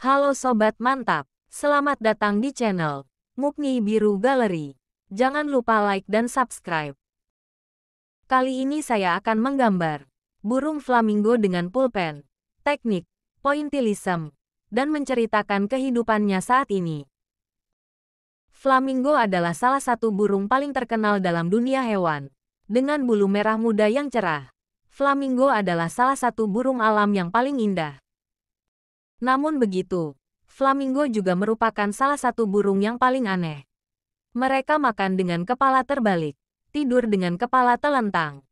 Halo Sobat Mantap, selamat datang di channel Mukni Biru Gallery. Jangan lupa like dan subscribe. Kali ini saya akan menggambar burung flamingo dengan pulpen, teknik, pointillism, dan menceritakan kehidupannya saat ini. Flamingo adalah salah satu burung paling terkenal dalam dunia hewan. Dengan bulu merah muda yang cerah, flamingo adalah salah satu burung alam yang paling indah. Namun begitu, flamingo juga merupakan salah satu burung yang paling aneh. Mereka makan dengan kepala terbalik, tidur dengan kepala telentang,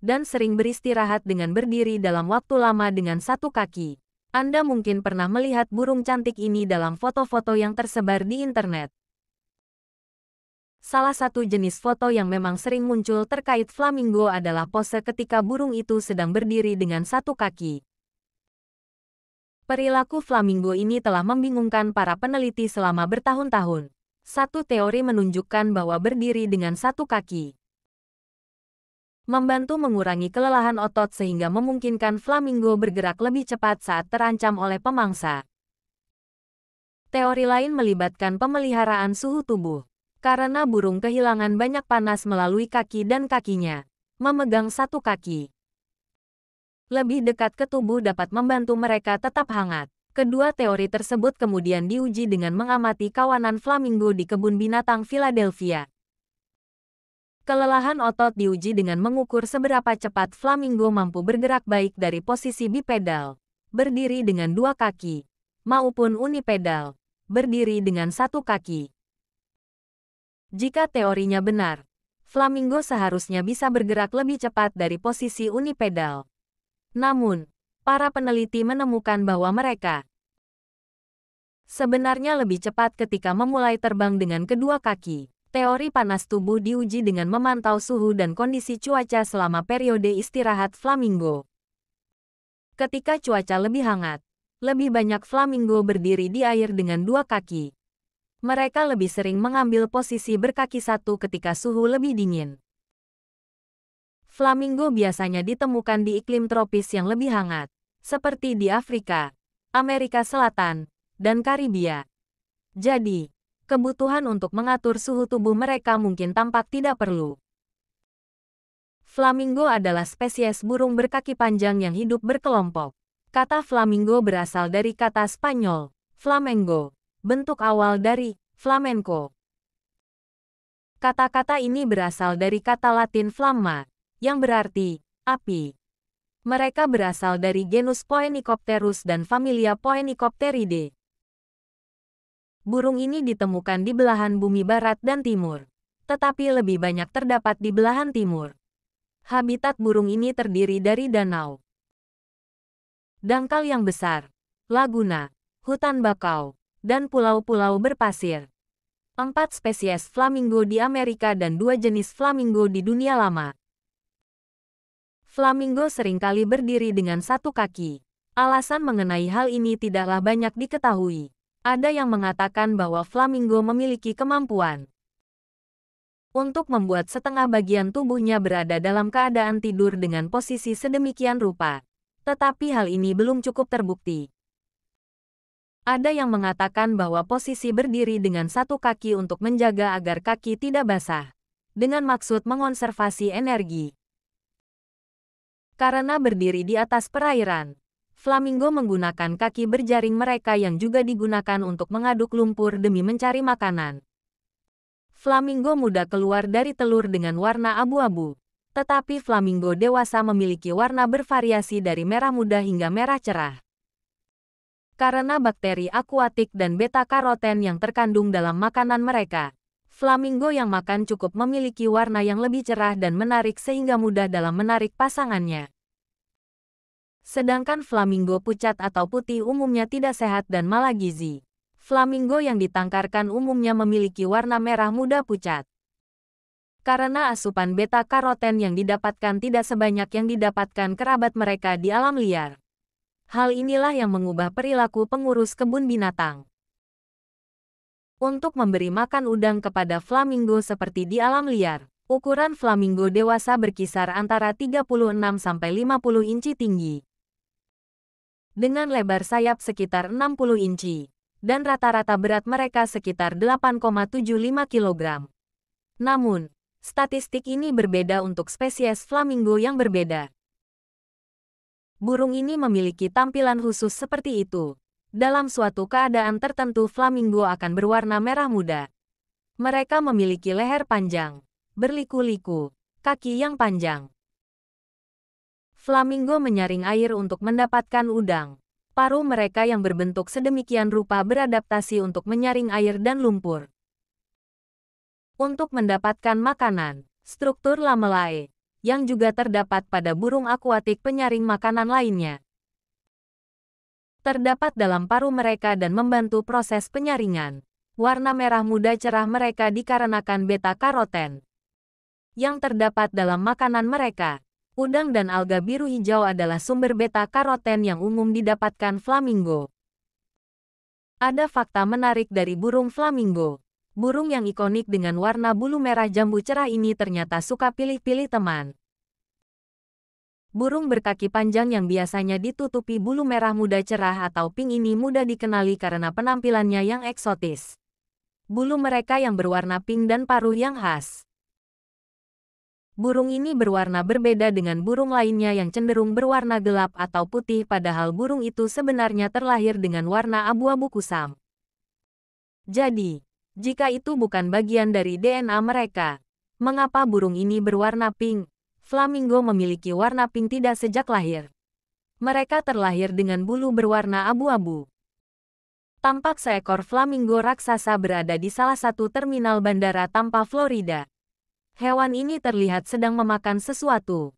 dan sering beristirahat dengan berdiri dalam waktu lama dengan satu kaki. Anda mungkin pernah melihat burung cantik ini dalam foto-foto yang tersebar di internet. Salah satu jenis foto yang memang sering muncul terkait flamingo adalah pose ketika burung itu sedang berdiri dengan satu kaki. Perilaku flamingo ini telah membingungkan para peneliti selama bertahun-tahun. Satu teori menunjukkan bahwa berdiri dengan satu kaki membantu mengurangi kelelahan otot sehingga memungkinkan flamingo bergerak lebih cepat saat terancam oleh pemangsa. Teori lain melibatkan pemeliharaan suhu tubuh. Karena burung kehilangan banyak panas melalui kaki dan kakinya, memegang satu kaki lebih dekat ke tubuh dapat membantu mereka tetap hangat. Kedua teori tersebut kemudian diuji dengan mengamati kawanan flamingo di kebun binatang Philadelphia. Kelelahan otot diuji dengan mengukur seberapa cepat flamingo mampu bergerak baik dari posisi bipedal, berdiri dengan dua kaki, maupun unipedal, berdiri dengan satu kaki. Jika teorinya benar, flamingo seharusnya bisa bergerak lebih cepat dari posisi unipedal, namun, para peneliti menemukan bahwa mereka sebenarnya lebih cepat ketika memulai terbang dengan kedua kaki. Teori panas tubuh diuji dengan memantau suhu dan kondisi cuaca selama periode istirahat flamingo. Ketika cuaca lebih hangat, lebih banyak flamingo berdiri di air dengan dua kaki. Mereka lebih sering mengambil posisi berkaki satu ketika suhu lebih dingin. Flamingo biasanya ditemukan di iklim tropis yang lebih hangat, seperti di Afrika, Amerika Selatan, dan Karibia. Jadi, kebutuhan untuk mengatur suhu tubuh mereka mungkin tampak tidak perlu. Flamingo adalah spesies burung berkaki panjang yang hidup berkelompok. Kata flamingo berasal dari kata Spanyol, flamengo, bentuk awal dari flamenco. Kata-kata ini berasal dari kata Latin flamma, yang berarti api. Mereka berasal dari genus Poenicopterus dan familia Poenicopteridae. Burung ini ditemukan di belahan bumi barat dan timur, tetapi lebih banyak terdapat di belahan timur. Habitat burung ini terdiri dari danau, dangkal yang besar, laguna, hutan bakau, dan pulau-pulau berpasir. Empat spesies flamingo di Amerika dan dua jenis flamingo di dunia lama flamingo seringkali berdiri dengan satu kaki. Alasan mengenai hal ini tidaklah banyak diketahui. Ada yang mengatakan bahwa flamingo memiliki kemampuan untuk membuat setengah bagian tubuhnya berada dalam keadaan tidur dengan posisi sedemikian rupa. Tetapi hal ini belum cukup terbukti. Ada yang mengatakan bahwa posisi berdiri dengan satu kaki untuk menjaga agar kaki tidak basah, dengan maksud mengonservasi energi karena berdiri di atas perairan. Flamingo menggunakan kaki berjaring mereka yang juga digunakan untuk mengaduk lumpur demi mencari makanan. Flamingo muda keluar dari telur dengan warna abu-abu. Tetapi flamingo dewasa memiliki warna bervariasi dari merah muda hingga merah cerah. Karena bakteri akuatik dan beta-karoten yang terkandung dalam makanan mereka, Flamingo yang makan cukup memiliki warna yang lebih cerah dan menarik sehingga mudah dalam menarik pasangannya. Sedangkan flamingo pucat atau putih umumnya tidak sehat dan malah gizi. Flamingo yang ditangkarkan umumnya memiliki warna merah muda pucat. Karena asupan beta karoten yang didapatkan tidak sebanyak yang didapatkan kerabat mereka di alam liar. Hal inilah yang mengubah perilaku pengurus kebun binatang untuk memberi makan udang kepada flamingo seperti di alam liar. Ukuran flamingo dewasa berkisar antara 36-50 inci tinggi. Dengan lebar sayap sekitar 60 inci, dan rata-rata berat mereka sekitar 8,75 kg. Namun, statistik ini berbeda untuk spesies flamingo yang berbeda. Burung ini memiliki tampilan khusus seperti itu, dalam suatu keadaan tertentu flamingo akan berwarna merah muda. Mereka memiliki leher panjang, berliku-liku, kaki yang panjang. Flamingo menyaring air untuk mendapatkan udang. Paru mereka yang berbentuk sedemikian rupa beradaptasi untuk menyaring air dan lumpur. Untuk mendapatkan makanan, struktur lamelae, yang juga terdapat pada burung akuatik penyaring makanan lainnya terdapat dalam paru mereka dan membantu proses penyaringan. Warna merah muda cerah mereka dikarenakan beta-karoten yang terdapat dalam makanan mereka. Udang dan alga biru hijau adalah sumber beta-karoten yang umum didapatkan flamingo. Ada fakta menarik dari burung flamingo. Burung yang ikonik dengan warna bulu merah jambu cerah ini ternyata suka pilih-pilih teman. Burung berkaki panjang yang biasanya ditutupi bulu merah muda cerah atau pink ini mudah dikenali karena penampilannya yang eksotis. Bulu mereka yang berwarna pink dan paruh yang khas. Burung ini berwarna berbeda dengan burung lainnya yang cenderung berwarna gelap atau putih padahal burung itu sebenarnya terlahir dengan warna abu-abu kusam. Jadi, jika itu bukan bagian dari DNA mereka, mengapa burung ini berwarna pink? flamingo memiliki warna pink tidak sejak lahir. Mereka terlahir dengan bulu berwarna abu-abu. Tampak seekor flamingo raksasa berada di salah satu terminal bandara Tampa, Florida. Hewan ini terlihat sedang memakan sesuatu.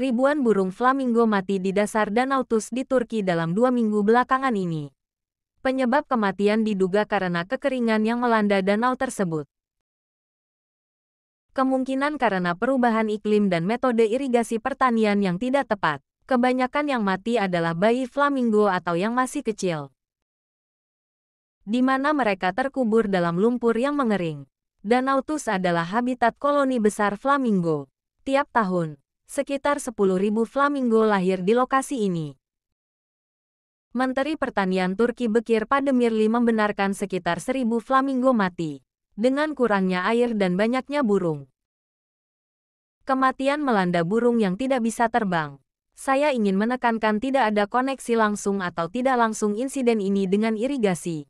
Ribuan burung flamingo mati di dasar Danau Tus di Turki dalam dua minggu belakangan ini. Penyebab kematian diduga karena kekeringan yang melanda danau tersebut kemungkinan karena perubahan iklim dan metode irigasi pertanian yang tidak tepat. Kebanyakan yang mati adalah bayi flamingo atau yang masih kecil. Di mana mereka terkubur dalam lumpur yang mengering. Danau Tus adalah habitat koloni besar flamingo. Tiap tahun, sekitar 10.000 flamingo lahir di lokasi ini. Menteri Pertanian Turki Bekir Pademirli membenarkan sekitar 1.000 flamingo mati dengan kurangnya air dan banyaknya burung. Kematian melanda burung yang tidak bisa terbang. Saya ingin menekankan tidak ada koneksi langsung atau tidak langsung insiden ini dengan irigasi.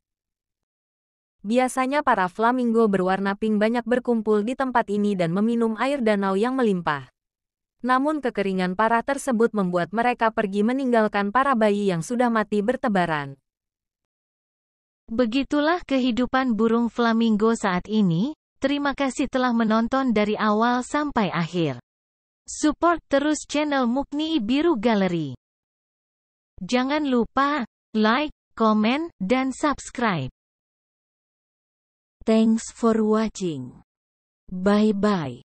Biasanya para flamingo berwarna pink banyak berkumpul di tempat ini dan meminum air danau yang melimpah. Namun kekeringan parah tersebut membuat mereka pergi meninggalkan para bayi yang sudah mati bertebaran. Begitulah kehidupan burung flamingo saat ini. Terima kasih telah menonton dari awal sampai akhir. Support terus channel Mukni Biru Gallery. Jangan lupa like, comment, dan subscribe. Thanks for watching. Bye-bye.